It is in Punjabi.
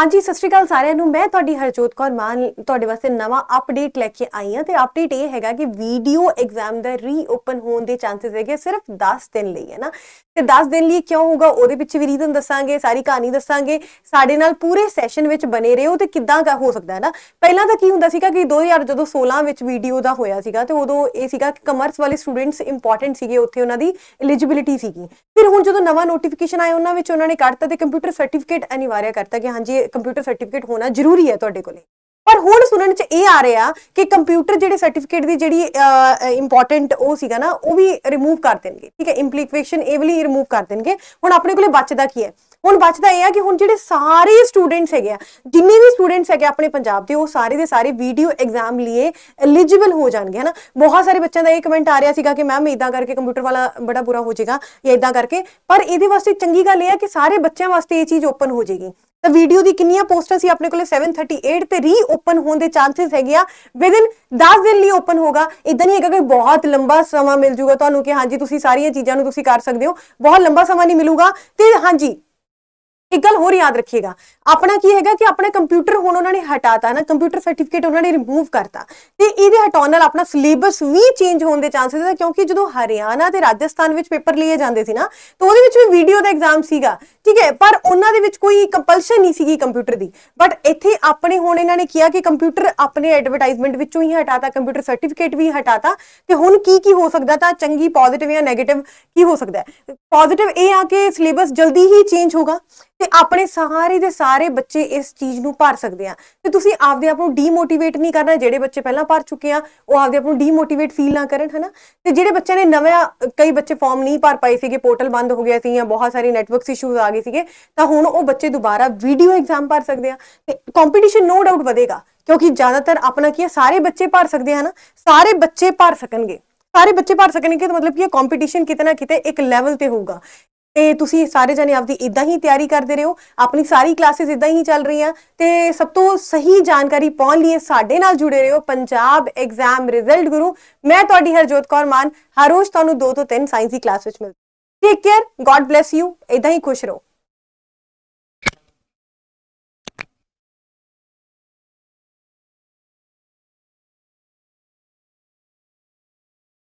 ਹਾਂਜੀ ਸਤਿ ਸ਼੍ਰੀ ਅਕਾਲ ਸਾਰਿਆਂ ਨੂੰ ਮੈਂ ਤੁਹਾਡੀ ਹਰਜੋਤ ਕੌਰ ਮਾਨ ਤੁਹਾਡੇ ਵਾਸਤੇ ਨਵਾਂ ਅਪਡੇਟ ਲੈ ਕੇ ਆਈ ਹਾਂ ਤੇ ਅਪਡੇਟ ਇਹ ਹੈਗਾ ਕਿ ਵੀਡੀਓ ਐਗਜ਼ਾਮ ਦਾ ਰੀਓਪਨ ਹੋਣ ਦੇ ਚਾਂਸਸ ਹੈਗੇ ਸਿਰਫ 10 ਦਿਨ ਲਈ ਹੈ ਨਾ ਤੇ 10 ਦਿਨ ਲਈ ਕਿਉਂ ਹੋਊਗਾ ਉਹਦੇ ਪਿੱਛੇ ਵੀ ਰੀਜ਼ਨ ਦੱਸਾਂਗੇ ਸਾਰੀ ਕਹਾਣੀ ਦੱਸਾਂਗੇ ਸਾਡੇ ਨਾਲ ਪੂਰੇ ਸੈਸ਼ਨ ਵਿੱਚ ਬਨੇ ਰਹੋ ਤੇ ਕਿੱਦਾਂ ਦਾ ਹੋ ਸਕਦਾ ਹੈ ਨਾ ਪਹਿਲਾਂ ਤਾਂ ਕੀ ਹੁੰਦਾ ਸੀਗਾ ਕਿ 2000 ਜਦੋਂ 16 ਵਿੱਚ ਵੀਡੀਓ ਦਾ ਹੋਇਆ ਸੀਗਾ ਤੇ ਉਦੋਂ ਇਹ ਸੀਗਾ ਕਿ ਕਮਰਸ ਵਾਲੇ ਸਟੂਡੈਂਟਸ ਇੰਪੋਰਟੈਂਟ ਸੀਗੇ ਉੱਥੇ ਉਹਨਾਂ ਦੀ ਐਲੀਜੀਬਿਲਟੀ ਸੀਗੀ ਫਿਰ ਹੁਣ ਜਦੋਂ ਨਵਾਂ ਨੋਟੀਫਿਕੇਸ਼ਨ ਆਇਆ ਉਹਨਾਂ ਵਿੱਚ ਉਹਨਾਂ ਨੇ ਕੱਢਤਾ ਤੇ ਕੰਪਿਊਟਰ ਸਰਟੀਫਿਕੇਟ ਅਨਿਵਾਰਿਆ ਕਰਤਾ ਕਿ ਹਾਂਜੀ ਕੰਪਿਊਟਰ ਸਰਟੀਫਿਕੇਟ ਹੋਣਾ ਜ਼ਰੂਰੀ ਹੈ ਤੁਹਾਡੇ ਕੋਲੇ ਪਰ ਹੁਣ ਸੁਣਨ ਚ ਇਹ ਆ ਰਿਹਾ ਕਿ ਕੰਪਿਊਟਰ ਜਿਹੜੇ ਸਰਟੀਫਿਕੇਟ ਦੀ ਜਿਹੜੀ ਇੰਪੋਰਟੈਂਟ ਉਹ ਸੀਗਾ ਨਾ ਉਹ ਵੀ ਰਿਮੂਵ ਕਰ ਦੇਣਗੇ ਠੀਕ ਹੈ ਇੰਪਲੀਕੇਸ਼ਨ ਇਹ ਰਿਮੂਵ ਕਰ ਦੇਣਗੇ ਹੁਣ ਆਪਣੇ ਕੋਲੇ ਬਚਦਾ ਕੀ ਹੈ ਹੁਣ ਬਚਦਾ ਇਹ ਆ ਕਿ ਹੁਣ ਜਿਹੜੇ ਸਾਰੇ ਸਟੂਡੈਂਟਸ ਹੈਗੇ ਆ ਜਿੰਨੇ ਵੀ ਸਟੂਡੈਂਟਸ ਹੈਗੇ ਆਪਣੇ ਪੰਜਾਬ ਦੇ ਉਹ ਸਾਰੇ ਦੇ ਸਾਰੇ ਵੀਡੀਓ ਐਗਜ਼ਾਮ ਲਈ ਐਲੀਜੀਬਲ ਹੋ ਜਾਣਗੇ ਹਨਾ ਬਹੁਤ ਸਾਰੇ ਬੱਚਿਆਂ ਦਾ ਇਹ ਕਮੈਂਟ ਆ ਰਿਹਾ ਸੀਗਾ ਕਿ ਮੈਮ ਇਦਾਂ ਕਰਕੇ ਕੰਪਿਊਟਰ ਵਾਲਾ ਬੜਾ ਬੁਰਾ ਹੋ ਜਾਏਗਾ ਜਾਂ ਇਦਾਂ ਕਰਕੇ ਪਰ ਇਹਦੇ ਵਾਸਤੇ ਚੰਗੀ ਗੱਲ ਇਹ ਆ ਕਿ ਸਾਰੇ ਬੱਚਿਆਂ ਵਾਸਤੇ ਇਹ ਚੀਜ਼ ਓਪਨ ਹੋ ਜਾਏਗੀ ਤਾਂ ਵੀਡੀਓ ਦੀ ਕਿੰਨੀਆਂ ਪੋਸਟਾਂ ਸੀ ਆਪਣੇ ਕੋਲੇ 738 ਤੇ ਰੀਓਪਨ ਹੋਣ ਦੇ ਚਾਂਸਸ ਹੈਗੇ ਆ ਇਨ 10 ਦਿਨ ਲਈ ਓਪਨ ਹੋਗਾ ਇਦਾਂ ਨਹੀਂ ਹੈਗਾ ਕਿ ਬਹੁਤ ਲੰਬਾ ਸਮਾਂ ਮਿਲ ਜੂਗਾ ਤੁਹਾਨੂੰ ਕਿ ਹਾਂਜੀ ਤੁਸੀਂ ਸਾਰੀਆਂ ਚੀਜ਼ਾਂ ਨੂੰ ਤੁਸੀਂ ਕਰ ਸਕਦੇ ਹੋ ਬਹੁਤ ਲੰਬਾ ਸਮਾਂ ਨਹੀਂ ਮਿਲੂਗਾ ਤੇ ਹਾਂਜੀ ਇੱਕ ਗੱਲ ਹੋਰ ਯਾਦ ਰੱਖੀਏਗਾ ਆਪਣਾ ਕੀ ਹੈਗਾ ਕਿ ਆਪਣੇ ਕੰਪਿਊਟਰ ਹੁਣ ਉਹਨਾਂ ਨੇ ਹਟਾਤਾ ਨਾ ਕੰਪਿਊਟਰ ਸਰਟੀਫਿਕੇਟ ਉਹਨਾਂ ਨੇ ਰਿਮੂਵ ਕਰਤਾ ਤੇ ਇਹਦੇ ਹਟਾਉਣ ਨਾਲ ਆਪਣਾ ਸਿਲੇਬਸ ਵੀ ਚੇਂਜ ਹੋਣ ਦੇ ਚਾਂਸਸ ਹੈ ਕਿਉਂਕਿ ਜਦੋਂ ਹਰਿਆਣਾ ਤੇ ਰਾਜਸਥਾਨ ਵਿੱਚ ਪੇਪਰ ਲਏ ਜਾਂਦੇ ਸੀ ਨਾ ਤਾਂ ਉਹਦੇ ਵਿੱਚ ਵੀ ਵੀਡੀਓ ਦਾ ਐਗਜ਼ਾਮ ਸੀਗਾ ਠੀਕ ਹੈ ਪਰ ਉਹਨਾਂ ਦੇ ਵਿੱਚ ਕੋਈ ਕੰਪਲਸ਼ਨ ਨਹੀਂ ਸੀਗੀ ਕੰਪਿਊਟਰ ਦੀ ਬਟ ਇੱਥੇ ਆਪਣੇ ਹੁਣ ਇਹਨਾਂ ਨੇ ਕਿਹਾ ਕਿ ਕੰਪਿਊਟਰ ਆਪਣੇ ਐਡਵਰਟਾਈਜ਼ਮੈਂਟ ਵਿੱਚੋਂ ਹੀ ਹਟਾਤਾ ਕੰਪਿਊਟਰ ਸਰਟੀਫਿਕੇਟ ਵੀ ਹਟਾਤਾ ਤੇ ਹੁਣ ਕੀ ਕੀ ਹੋ ਸਕਦਾ ਤਾਂ ਚੰਗੀ ਪੋਜ਼ਿਟਿਵ ਜਾਂ ਨੈਗੇਟਿਵ ਕੀ ਹੋ ਸਕਦਾ ਹੈ ਪੋਜ਼ਿਟਿਵ ਇਹ ਆ ਕਿ ਸਿਲੇਬਸ ਜਲਦੀ ਹੀ ਚੇਂਜ ਹੋਗਾ ਤੇ ਆਪਣੇ ਸਾਰੇ ਦੇ ਸਾਰੇ ਬੱਚੇ ਇਸ ਚੀਜ਼ ਨੂੰ ਭਰ ਸਕਦੇ ਆ ਤੇ ਤੁਸੀਂ ਆਪਦੇ ਆਪ ਨੂੰ ਡੀਮੋਟੀਵੇਟ ਨਹੀਂ ਕਰਨਾ ਜਿਹੜੇ ਬੱਚੇ ਪਹਿਲਾਂ ਭਰ ਚੁੱਕੇ ਆ ਉਹ ਆਪਦੇ ਆਪ ਨੂੰ ਡੀਮੋਟੀਵੇਟ ਫੀਲ ਨਾ ਕਰਨ ਹਨਾ ਤੇ ਜਿਹੜੇ ਬੱਚਿਆਂ ਨੇ ਨਵਾਂ ਕਈ ਬੱਚੇ ਫਾਰਮ ਨਹੀਂ ਭਰ ਪਾਏ ਸੀਗੇ ਪੋਰਟਲ ਬੰਦ ਹੋ ਗਿਆ ਸੀ ਜਾਂ ਬਹੁਤ ਸਾਰੇ ਨੈਟਵਰਕਸ ਇਸ਼ੂਜ਼ ਆ ਗਏ ਸੀਗੇ ਤਾਂ ਹੁਣ ਉਹ ਬੱਚੇ ਦੁਬਾਰਾ ਵੀਡੀਓ ਐਗਜ਼ਾਮ ਭਰ ਸਕਦੇ ਆ ਤੇ ਕੰਪੀਟੀਸ਼ਨ ਨੋ ਡਾਊਟ ਵਧੇਗਾ ਕਿਉਂਕਿ ਜ਼ਿਆਦਾਤਰ ਆਪਣਾ ਕੀ ਹੈ ਸਾਰੇ ਬੱਚੇ ਭਰ ਸਕਦੇ ਹਨ ਸਾਰੇ ਬੱਚੇ ਭਰ ਸਕਣਗੇ ਸਾਰੇ ਬੱਚੇ ਭਰ ਸਕਣਗੇ ਤਾਂ ਮਤਲਬ ਕਿ ਇਹ ਕੰਪੀਟੀਸ਼ਨ ਕਿਤਨਾ ਕਿਤੇ ਇੱਕ ਲੈਵਲ ਤੇ ਹੋਊਗਾ ਤੇ ਤੁਸੀਂ ਸਾਰੇ ਜਣੇ ਆਪਦੀ ਇਦਾਂ ਹੀ ਤਿਆਰੀ ਕਰਦੇ ਰਹੋ ਆਪਣੀ ਸਾਰੀ ਕਲਾਸਿਸ ਇਦਾਂ ਹੀ ਚੱਲ ਰਹੀਆਂ ਤੇ ਸਭ ਤੋਂ ਸਹੀ ਜਾਣਕਾਰੀ ਪਾਉਣ ਲਈ ਸਾਡੇ ਨਾਲ ਜੁੜੇ ਰਹੋ ਪੰਜਾਬ ਐਗਜ਼ਾਮ ਰਿਜ਼ਲਟ ਗੁਰੂ ਮੈਂ ਤੁਹਾਡੀ ਹਰਜੋਤ ਕੌਰ ਮਾਨ ਹਰ ਰੋਜ਼ ਤੁਹਾਨੂੰ 2 ਤੋਂ 3 ਸਾਇੰਸ ਦੀ ਕਲਾਸ ਵਿੱਚ ਮਿਲਦੀ take care God bless you ਇਦਾਂ ਹੀ ਖੁਸ਼ ਰਹੋ